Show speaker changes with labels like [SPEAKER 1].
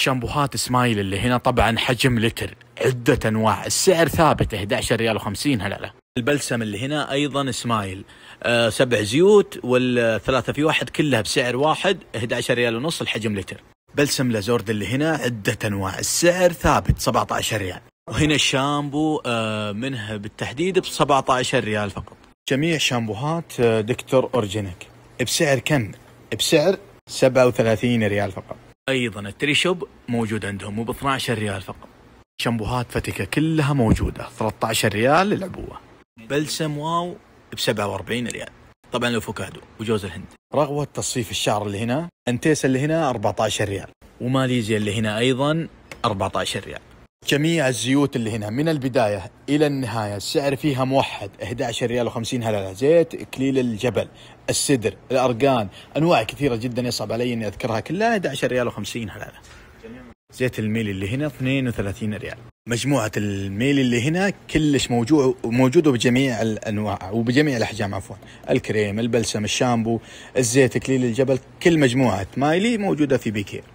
[SPEAKER 1] شامبوهات اسمايل اللي هنا طبعا حجم لتر عدة انواع السعر ثابت 11 ريال و50 هلله البلسم اللي هنا ايضا اسمايل أه سبع زيوت والثلاثة في واحد كلها بسعر واحد 11 ريال ونص الحجم لتر بلسم لازورد اللي هنا عدة انواع السعر ثابت 17 ريال وهنا الشامبو أه منها بالتحديد ب 17 ريال فقط جميع شامبوهات آه، دكتور اورجينيك بسعر كم؟ بسعر 37 ريال فقط ايضا التري شوب موجود عندهم وب 12 ريال فقط شامبوهات فتكه كلها موجوده 13 ريال للعبوه بلسم واو ب 47 ريال طبعا الافوكادو وجوز الهند رغوه تصفيف الشعر اللي هنا انتيس اللي هنا 14 ريال وماليزيا اللي هنا ايضا 14 ريال جميع الزيوت اللي هنا من البداية إلى النهاية السعر فيها موحد 11 ريال و50 هلالة زيت إكليل الجبل السدر الأرقان أنواع كثيرة جدا يصعب علي أني أذكرها كلها 11 ريال و50 هلالة زيت الميلي اللي هنا 32 ريال مجموعة الميل اللي هنا كلش موجود موجودة بجميع الأنواع وبجميع الأحجام عفوا الكريم البلسم الشامبو الزيت كليل الجبل كل مجموعة مايلي موجودة في بيكير